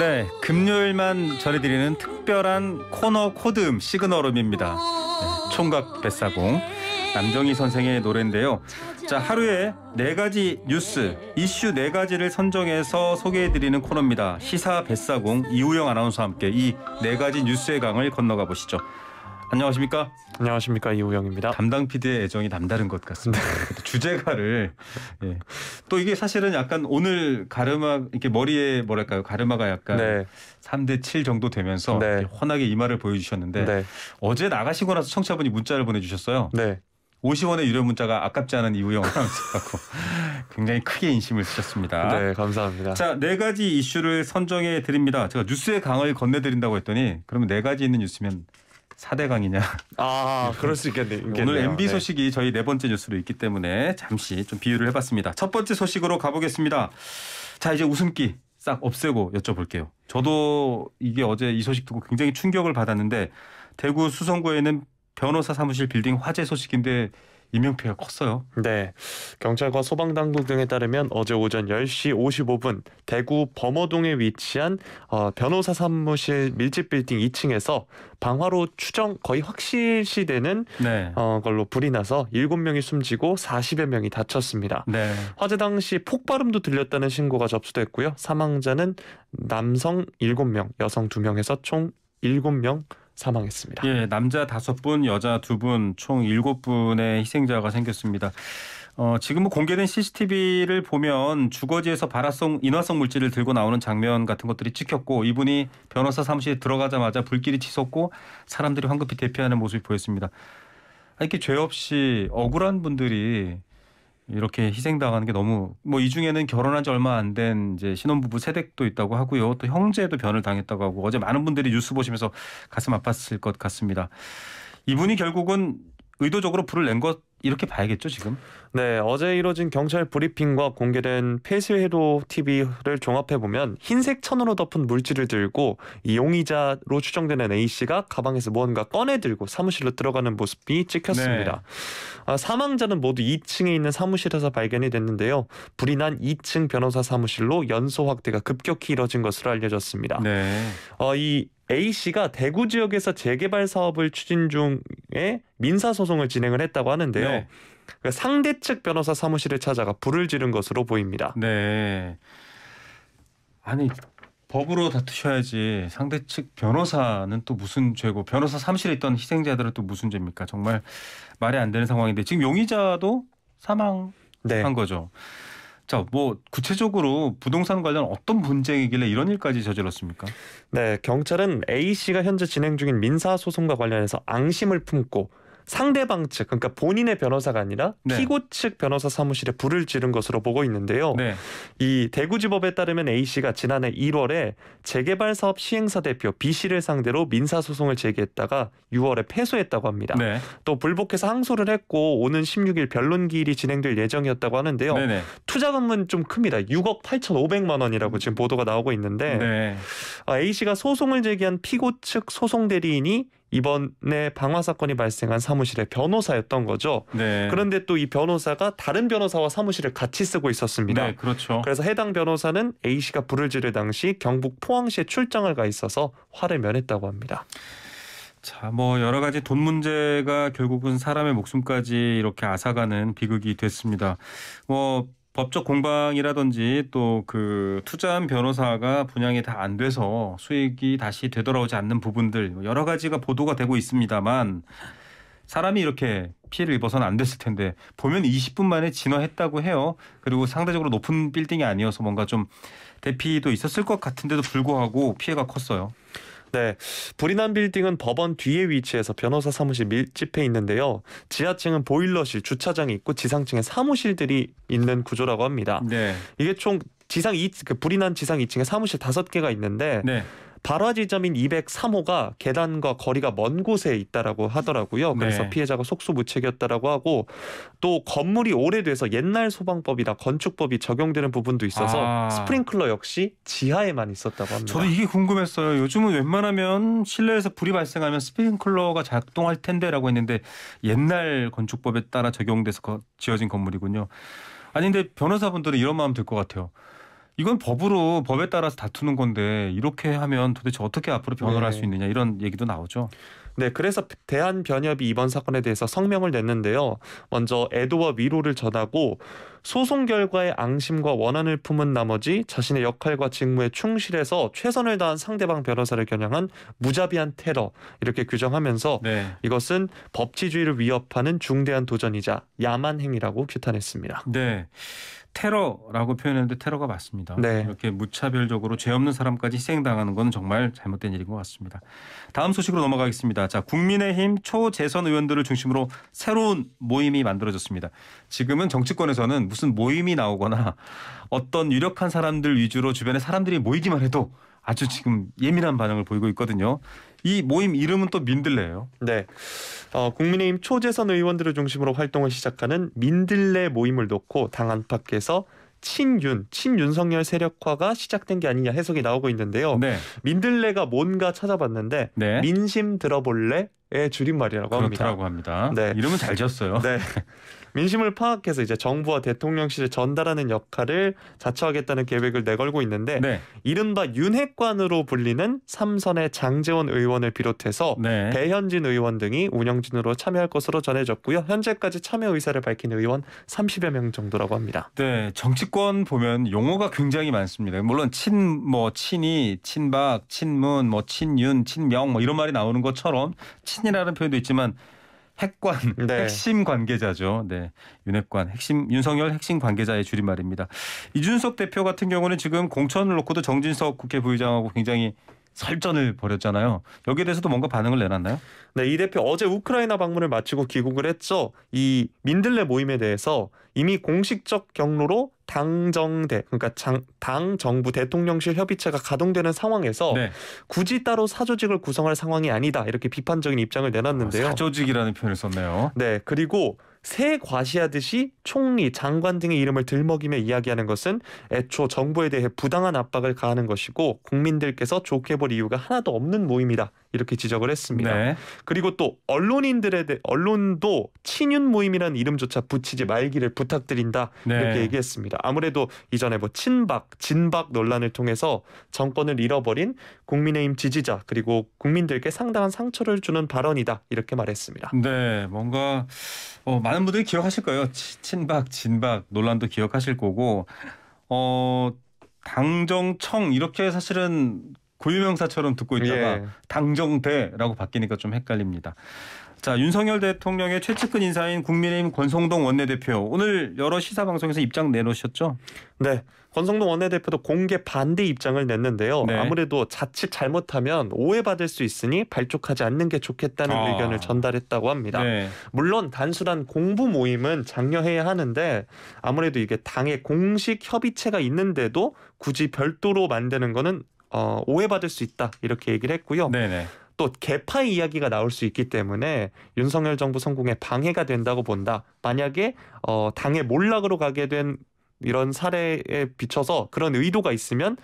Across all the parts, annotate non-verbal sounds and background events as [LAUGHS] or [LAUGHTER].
네, 금요일만 전해드리는 특별한 코너 코드음 시그널음입니다. 네, 총각 뱃사공 남정희 선생의 노래인데요. 자, 하루에 네 가지 뉴스, 이슈 네 가지를 선정해서 소개해드리는 코너입니다. 시사 뱃사공 이우영 아나운서와 함께 이 네 가지 뉴스의 강을 건너가 보시죠. 안녕하십니까? 안녕하십니까 이우영입니다. 담당 PD의 애정이 남다른 것 같습니다. 네. 주제가를 예. 또 이게 사실은 약간 오늘 가르마 이렇게 머리에 뭐랄까요 가르마가 약간 네. 3대 7 정도 되면서 네. 훤하게 이마를 보여주셨는데 네. 어제 나가시고 나서 청취자분이 문자를 보내주셨어요. 네. 50원의 유료 문자가 아깝지 않은 이우영 아라고 [LAUGHS] 굉장히 크게 인심을 쓰셨습니다. 네, 감사합니다. 자, 네 가지 이슈를 선정해 드립니다. 제가 뉴스의 강을 건네드린다고 했더니 그러면 네 가지 있는 뉴스면 4대강이냐. 아, 그럴 수 있겠네. 있겠네요. 오늘 MB 네. 소식이 네. 저희 네 번째 뉴스로 있기 때문에 잠시 좀 비유를 해봤습니다. 첫 번째 소식으로 가보겠습니다. 자, 이제 웃음기 싹 없애고 여쭤볼게요. 저도 이게 어제 이 소식 듣고 굉장히 충격을 받았는데 대구 수성구에는 변호사 사무실 빌딩 화재 소식인데 이명피해가 컸어요. 네. 경찰과 소방당국 등에 따르면 어제 오전 10시 55분 대구 범어동에 위치한 어, 변호사 사무실 밀집 빌딩 2층에서 방화로 추정 거의 확실시 되는 네. 어, 걸로 불이 나서 7명이 숨지고 40여 명이 다쳤습니다. 네. 화재 당시 폭발음도 들렸다는 신고가 접수됐고요. 사망자는 남성 7명, 여성 2명에서 총 7명 사망했습니다. 예, 남자 5분, 여자 2분, 총 7분의 희생자가 생겼습니다. 어, 지금 뭐 공개된 CCTV를 보면 주거지에서 발화성 인화성 물질을 들고 나오는 장면 같은 것들이 찍혔고 이분이 변호사 사무실에 들어가자마자 불길이 치솟고 사람들이 황급히 대피하는 모습이 보였습니다. 아, 이렇게 죄 없이 억울한 분들이 이렇게 희생당하는 게 너무 뭐 이 중에는 결혼한 지 얼마 안 된 이제 신혼부부 세댁도 있다고 하고요. 또 형제도 변을 당했다고 하고 어제 많은 분들이 뉴스 보시면서 가슴 아팠을 것 같습니다. 이분이 결국은 의도적으로 불을 낸것 이렇게 봐야겠죠 지금? 네 어제 이뤄진 경찰 브리핑과 공개된 폐쇄회로 TV를 종합해 보면 흰색 천으로 덮은 물질을 들고 이 용의자로 추정되는 A 씨가 가방에서 무언가 꺼내 들고 사무실로 들어가는 모습이 찍혔습니다. 네. 아, 사망자는 모두 2층에 있는 사무실에서 발견이 됐는데요. 불이 난 2층 변호사 사무실로 연소 확대가 급격히 이뤄진 것으로 알려졌습니다. 네. 어, 이 A 씨가 대구 지역에서 재개발 사업을 추진 중에 민사 소송을 진행을 했다고 하는데요. 네. 그 상대 측 변호사 사무실에 찾아가 불을 지른 것으로 보입니다. 네. 아니 법으로 다투셔야지 상대 측 변호사는 또 무슨 죄고 변호사 사무실에 있던 희생자들은 또 무슨 죄입니까? 정말 말이 안 되는 상황인데 지금 용의자도 사망한 네. 거죠. 자, 뭐 구체적으로 부동산 관련 어떤 분쟁이길래 이런 일까지 저질렀습니까? 네, 경찰은 A 씨가 현재 진행 중인 민사 소송과 관련해서 앙심을 품고 상대방 측 그러니까 본인의 변호사가 아니라 네. 피고 측 변호사 사무실에 불을 지른 것으로 보고 있는데요. 네. 이 대구지법에 따르면 A 씨가 지난해 1월에 재개발 사업 시행사 대표 B 씨를 상대로 민사 소송을 제기했다가 6월에 패소했다고 합니다. 네. 또 불복해서 항소를 했고 오는 16일 변론 기일이 진행될 예정이었다고 하는데요. 투자금은 좀 큽니다. 6억 8,500만 원이라고 지금 보도가 나오고 있는데 네. 아, A 씨가 소송을 제기한 피고 측 소송 대리인이 이번에 방화 사건이 발생한 사무실의 변호사였던 거죠. 네. 그런데 또 이 변호사가 다른 변호사와 사무실을 같이 쓰고 있었습니다. 네, 그렇죠. 그래서 해당 변호사는 A 씨가 불을 지를 당시 경북 포항시에 출장을 가 있어서 화를 면했다고 합니다. 자, 뭐 여러 가지 돈 문제가 결국은 사람의 목숨까지 이렇게 앗아가는 비극이 됐습니다. 뭐 법적 공방이라든지 또 그 투자한 변호사가 분양이 다 안 돼서 수익이 다시 되돌아오지 않는 부분들 뭐 여러 가지가 보도가 되고 있습니다만 사람이 이렇게 피해를 입어서는 안 됐을 텐데 보면 20분 만에 진화했다고 해요. 그리고 상대적으로 높은 빌딩이 아니어서 뭔가 좀 대피도 있었을 것 같은데도 불구하고 피해가 컸어요. 네, 불이 난 빌딩은 법원 뒤에 위치해서 변호사 사무실 밀집해 있는데요. 지하층은 보일러실, 주차장이 있고 지상층에 사무실들이 있는 구조라고 합니다. 네. 이게 총 지상 2, 그 불이 난 지상 2층에 사무실 5개가 있는데 네. 발화 지점인 203호가 계단과 거리가 먼 곳에 있다라고 하더라고요. 네. 그래서 네. 피해자가 속수무책이었다라고 하고 또 건물이 오래돼서 옛날 소방법이나 건축법이 적용되는 부분도 있어서 아. 스프링클러 역시 지하에만 있었다고 합니다. 저도 이게 궁금했어요. 요즘은 웬만하면 실내에서 불이 발생하면 스프링클러가 작동할 텐데라고 했는데 옛날 건축법에 따라 적용돼서 지어진 건물이군요. 아니 근데 변호사분들은 이런 마음 들 것 같아요. 이건 법으로 법에 따라서 다투는 건데 이렇게 하면 도대체 어떻게 앞으로 변호를 네. 할수 있느냐 이런 얘기도 나오죠. 네, 그래서 대한변협이 이번 사건에 대해서 성명을 냈는데요. 먼저 애도와 위로를 전하고 소송 결과에 앙심과 원한을 품은 나머지 자신의 역할과 직무에 충실해서 최선을 다한 상대방 변호사를 겨냥한 무자비한 테러 이렇게 규정하면서 네. 이것은 법치주의를 위협하는 중대한 도전이자 야만 행위라고 규탄했습니다. 네. 테러라고 표현했는데 테러가 맞습니다. 네. 이렇게 무차별적으로 죄 없는 사람까지 희생당하는 건 정말 잘못된 일인 것 같습니다. 다음 소식으로 넘어가겠습니다. 자, 국민의힘 초재선 의원들을 중심으로 새로운 모임이 만들어졌습니다. 지금은 정치권에서는 무슨 모임이 나오거나 어떤 유력한 사람들 위주로 주변에 사람들이 모이기만 해도 아주 지금 예민한 반응을 보이고 있거든요. 이 모임 이름은 또 민들레예요. 네. 어, 국민의힘 초재선 의원들을 중심으로 활동을 시작하는 민들레 모임을 놓고 당 안팎에서 친윤, 친윤석열 세력화가 시작된 게 아니냐 해석이 나오고 있는데요. 네. 민들레가 뭔가 찾아봤는데 네. 민심 들어볼래의 줄임말이라고 그렇다고 합니다. 합니다. 네. 이름은 잘 지었어요. 네. [LAUGHS] 민심을 파악해서 이제 정부와 대통령실에 전달하는 역할을 자처하겠다는 계획을 내걸고 있는데 네. 이른바 윤핵관으로 불리는 삼선의 장재원 의원을 비롯해서 네. 배현진 의원 등이 운영진으로 참여할 것으로 전해졌고요. 현재까지 참여 의사를 밝힌 의원 30여 명 정도라고 합니다. 네, 정치권 보면 용어가 굉장히 많습니다. 물론 친 뭐 친이, 친박, 친문, 뭐 친윤, 친명 뭐 이런 말이 나오는 것처럼 친이라는 표현도 있지만 핵관 네. 핵심 관계자죠. 네. 윤핵관 핵심 윤석열 핵심 관계자의 줄임말입니다. 이준석 대표 같은 경우는 지금 공천을 놓고도 정진석 국회 부의장하고 굉장히 설전을 벌였잖아요. 여기에 대해서도 뭔가 반응을 내놨나요? 네, 이 대표 어제 우크라이나 방문을 마치고 귀국을 했죠. 이 민들레 모임에 대해서 이미 공식적 경로로 당정대 그러니까 장, 당 정부 대통령실 협의체가 가동되는 상황에서 네. 굳이 따로 사조직을 구성할 상황이 아니다 이렇게 비판적인 입장을 내놨는데요. 아, 사조직이라는 표현을 썼네요. 네 그리고 새 과시하듯이 총리, 장관 등의 이름을 들먹이며 이야기하는 것은 애초 정부에 대해 부당한 압박을 가하는 것이고 국민들께서 좋게 볼 이유가 하나도 없는 모임이다. 이렇게 지적을 했습니다. 네. 그리고 또 언론인들에 대해 언론도 친윤 모임이라는 이름조차 붙이지 말기를 부탁드린다 네. 이렇게 얘기했습니다. 아무래도 이전에 뭐 친박, 진박 논란을 통해서 정권을 잃어버린 국민의힘 지지자 그리고 국민들께 상당한 상처를 주는 발언이다 이렇게 말했습니다. 네, 뭔가 어, 많은 분들이 기억하실 거예요. 친박, 진박 논란도 기억하실 거고 어 당정청 이렇게 사실은 고유명사처럼 듣고 있다가 예. 당정대라고 바뀌니까 좀 헷갈립니다. 자 윤석열 대통령의 최측근 인사인 국민의힘 권성동 원내대표 오늘 여러 시사 방송에서 입장 내놓으셨죠? 네. 권성동 원내대표도 공개 반대 입장을 냈는데요. 네. 아무래도 자칫 잘못하면 오해받을 수 있으니 발족하지 않는 게 좋겠다는 아. 의견을 전달했다고 합니다. 네. 물론 단순한 공부 모임은 장려해야 하는데 아무래도 이게 당의 공식 협의체가 있는데도 굳이 별도로 만드는 거는 어, 오해받을 수 있다 이렇게 얘기를 했고요. 네네. 또 개파 이야기가 나올 수 있기 때문에 윤석열 정부 성공에 방해가 된다고 본다. 만약에 어, 당의 몰락으로 가게 된 이런 사례에 비춰서 그런 의도가 있으면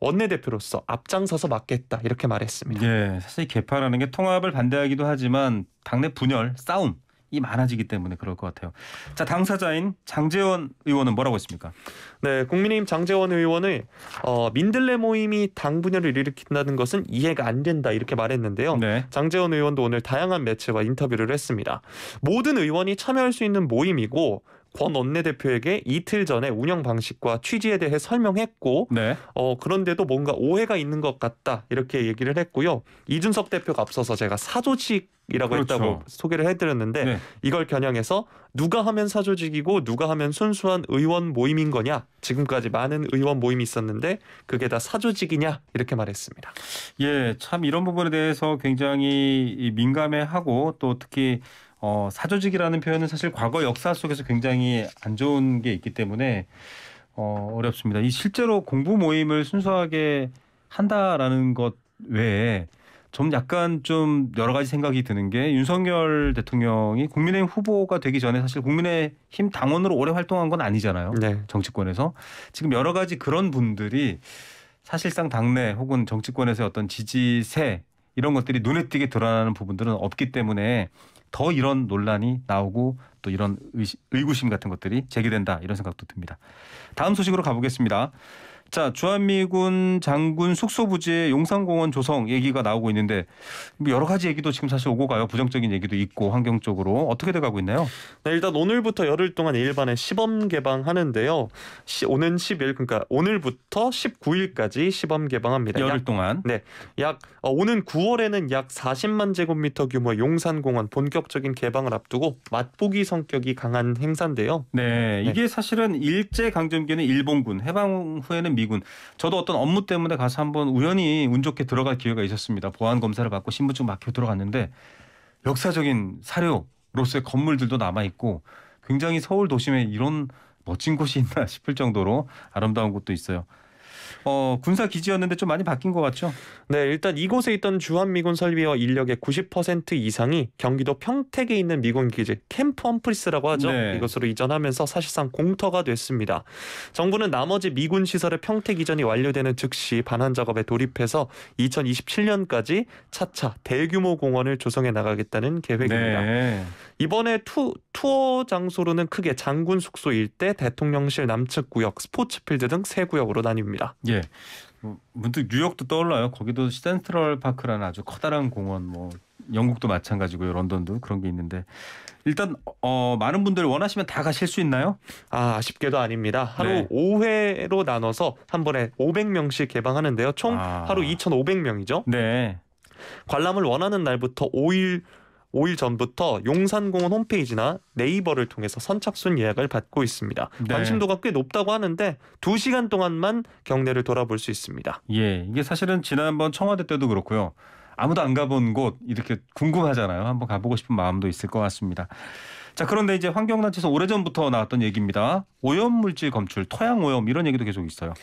원내대표로서 앞장서서 막겠다 이렇게 말했습니다. 예, 사실 개파라는 게 통합을 반대하기도 하지만 당내 분열, 싸움 이 많아지기 때문에 그럴 것 같아요. 자 당사자인 장재원 의원은 뭐라고 했습니까? 네, 국민의힘 장재원 의원은 어, 민들레 모임이 당 분열을 일으킨다는 것은 이해가 안 된다 이렇게 말했는데요. 네. 장재원 의원도 오늘 다양한 매체와 인터뷰를 했습니다. 모든 의원이 참여할 수 있는 모임이고 권 원내대표에게 이틀 전에 운영 방식과 취지에 대해 설명했고 네. 어, 그런데도 뭔가 오해가 있는 것 같다 이렇게 얘기를 했고요. 이준석 대표가 앞서서 제가 사조직 이라고 그렇죠. 했다고 소개를 해드렸는데 네. 이걸 겨냥해서 누가 하면 사조직이고 누가 하면 순수한 의원 모임인 거냐 지금까지 많은 의원 모임이 있었는데 그게 다 사조직이냐 이렇게 말했습니다. 예, 참 이런 부분에 대해서 굉장히 민감해하고 또 특히 어, 사조직이라는 표현은 사실 과거 역사 속에서 굉장히 안 좋은 게 있기 때문에 어, 어렵습니다. 이 실제로 공부 모임을 순수하게 한다라는 것 외에 좀 약간 좀 여러 가지 생각이 드는 게 윤석열 대통령이 국민의힘 후보가 되기 전에 사실 국민의힘 당원으로 오래 활동한 건 아니잖아요. 네. 정치권에서 지금 여러 가지 그런 분들이 사실상 당내 혹은 정치권에서 어떤 지지세 이런 것들이 눈에 띄게 드러나는 부분들은 없기 때문에 더 이런 논란이 나오고 또 이런 의구심 같은 것들이 제기된다 이런 생각도 듭니다. 다음 소식으로 가보겠습니다. 자, 주한미군 장군 숙소 부지에 용산공원 조성 얘기가 나오고 있는데 뭐 여러 가지 얘기도 지금 사실 오고 가요. 부정적인 얘기도 있고 환경적으로 어떻게 돼가고 있나요? 네, 일단 오늘부터 열흘 동안 일반에 시범 개방하는데요. 시, 오는 10일 그러니까 오늘부터 19일까지 시범 개방합니다. 열흘 약, 동안. 네, 약 어, 오는 9월에는 약 40만 제곱미터 규모의 용산공원 본격적인 개방을 앞두고 맛보기 성격이 강한 행사인데요. 네, 네. 이게 네. 사실은 일제 강점기에는 일본군 해방 후에는 미 미군. 저도 어떤 업무 때문에 가서 한번 우연히 운 좋게 들어갈 기회가 있었습니다. 보안 검사를 받고 신분증 막혀 들어갔는데 역사적인 사료로서의 건물들도 남아 있고 굉장히 서울 도심에 이런 멋진 곳이 있나 싶을 정도로 아름다운 곳도 있어요. 어, 군사 기지였는데 좀 많이 바뀐 것 같죠? 네, 일단 이곳에 있던 주한미군 설비와 인력의 90% 이상이 경기도 평택에 있는 미군 기지 캠프 험프리스라고 하죠. 네. 이것으로 이전하면서 사실상 공터가 됐습니다. 정부는 나머지 미군 시설의 평택 이전이 완료되는 즉시 반환 작업에 돌입해서 2027년까지 차차 대규모 공원을 조성해 나가겠다는 계획입니다. 네. 이번에 투, 투어 장소로는 크게 장군 숙소 일대, 대통령실 남측 구역, 스포츠필드 등 세 구역으로 나뉩니다. 예. 예. 뭐 문득 뉴욕도 떠올라요. 거기도 센트럴 파크라는 아주 커다란 공원 뭐 영국도 마찬가지고요. 런던도 그런 게 있는데 일단 어, 많은 분들 원하시면 다 가실 수 있나요? 아, 아쉽게도 아닙니다. 하루 네. 5회로 나눠서 한 번에 500명씩 개방하는데요. 총 아. 하루 2,500명이죠. 네. 관람을 원하는 날부터 5일 5일 전부터 용산공원 홈페이지나 네이버를 통해서 선착순 예약을 받고 있습니다. 네. 관심도가 꽤 높다고 하는데 2시간 동안만 경내를 돌아볼 수 있습니다. 예, 이게 사실은 지난번 청와대 때도 그렇고요. 아무도 안 가본 곳 이렇게 궁금하잖아요. 한번 가보고 싶은 마음도 있을 것 같습니다. 자 그런데 이제 환경단체에서 오래전부터 나왔던 얘기입니다. 오염물질 검출, 토양오염 이런 얘기도 계속 있어요.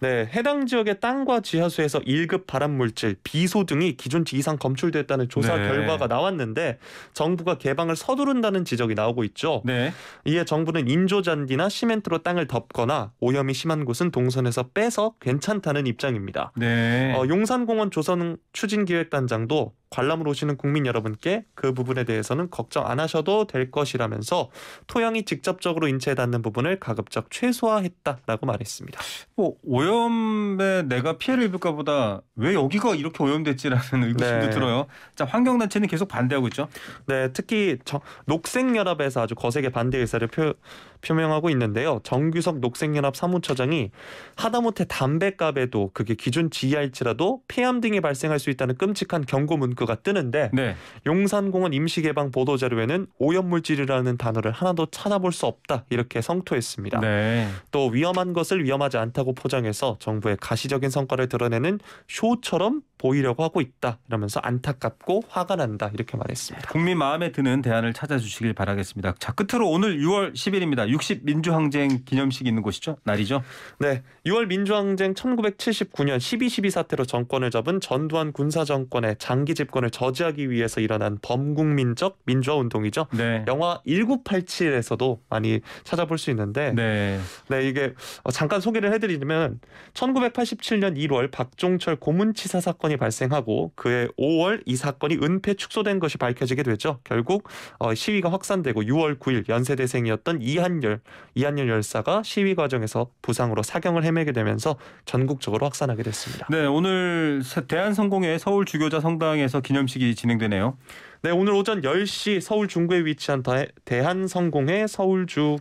네, 해당 지역의 땅과 지하수에서 1급 발암물질, 비소 등이 기준치 이상 검출됐다는 조사 네. 결과가 나왔는데 정부가 개방을 서두른다는 지적이 나오고 있죠. 네. 이에 정부는 인조잔디나 시멘트로 땅을 덮거나 오염이 심한 곳은 동선에서 빼서 괜찮다는 입장입니다. 네. 어, 용산공원 조선 추진기획단장도 관람을 오시는 국민 여러분께 그 부분에 대해서는 걱정 안 하셔도 될 것이라면서 토양이 직접적으로 인체에 닿는 부분을 가급적 최소화했다라고 말했습니다. 뭐 오염에 내가 피해를 입을까 보다 왜 여기가 이렇게 오염됐지라는 의구심도 네. 들어요. 자 환경단체는 계속 반대하고 있죠. 네, 특히 녹색연합에서 아주 거세게 반대 의사를 표, 표명하고 있는데요. 정규석 녹색연합 사무처장이 하다못해 담배값에도 그게 기준 지하일지라도 폐암 등이 발생할 수 있다는 끔찍한 경고 문구가 뜨는데 네. 용산공원 임시개방 보도자료에는 오염물질이라는 단어를 하나도 찾아볼 수 없다 이렇게 성토했습니다. 네. 또 위험한 것을 위험하지 않다고 포장해서 정부의 가시적인 성과를 드러내는 쇼처럼 보이려고 하고 있다. 이러면서 안타깝고 화가 난다. 이렇게 말했습니다. 국민 마음에 드는 대안을 찾아주시길 바라겠습니다. 자, 끝으로 오늘 6월 10일입니다. 60 민주항쟁 기념식이 있는 곳이죠? 날이죠? 네. 6월 민주항쟁 1979년 12.12 사태로 정권을 잡은 전두환 군사정권의 장기 집권을 저지하기 위해서 일어난 범국민적 민주화 운동이죠. 네. 영화 1987에서도 많이 찾아볼 수 있는데 네. 네, 이게 어, 잠깐 소개를 해드리면 1987년 1월 박종철 고문치사 사건 사건이 발생하고 그해 5월 이 사건이 은폐 축소된 것이 밝혀지게 되죠. 결국 어, 시위가 확산되고 6월 9일 연세대생이었던 이한열 이한열 열사가 시위 과정에서 부상으로 사경을 헤매게 되면서 전국적으로 확산하게 됐습니다. 네, 오늘 대한성공회 서울 주교자 성당에서 기념식이 진행되네요. 네, 오늘 오전 10시 서울 중구에 위치한 대한성공회 서울주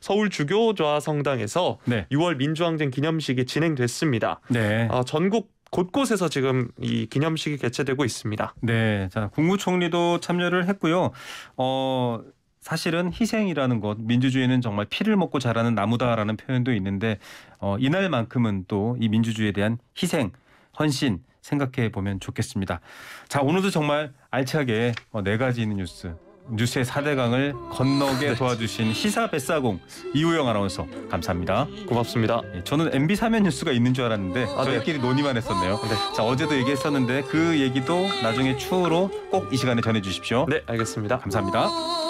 서울 주교좌 성당에서 네. 6월 민주항쟁 기념식이 진행됐습니다. 네. 어, 전국 곳곳에서 지금 이 기념식이 개최되고 있습니다. 네, 자 국무총리도 참여를 했고요. 어. 사실은 희생이라는 것, 민주주의는 정말 피를 먹고 자라는 나무다라는 표현도 있는데 어, 이날만큼은 또 이 민주주의에 대한 희생, 헌신 생각해 보면 좋겠습니다. 자, 오늘도 정말 알차게 어, 네 가지 있는 뉴스 뉴스의 4대강을 건너게 네. 도와주신 시사 뱃사공 이우영 아나운서 감사합니다. 고맙습니다. 예, 저는 MB 사면 뉴스가 있는 줄 알았는데 아, 네. 저희끼리 논의만 했었네요. 네. 자 어제도 얘기했었는데 그 얘기도 나중에 추후로 꼭 이 시간에 전해주십시오. 네 알겠습니다. 감사합니다.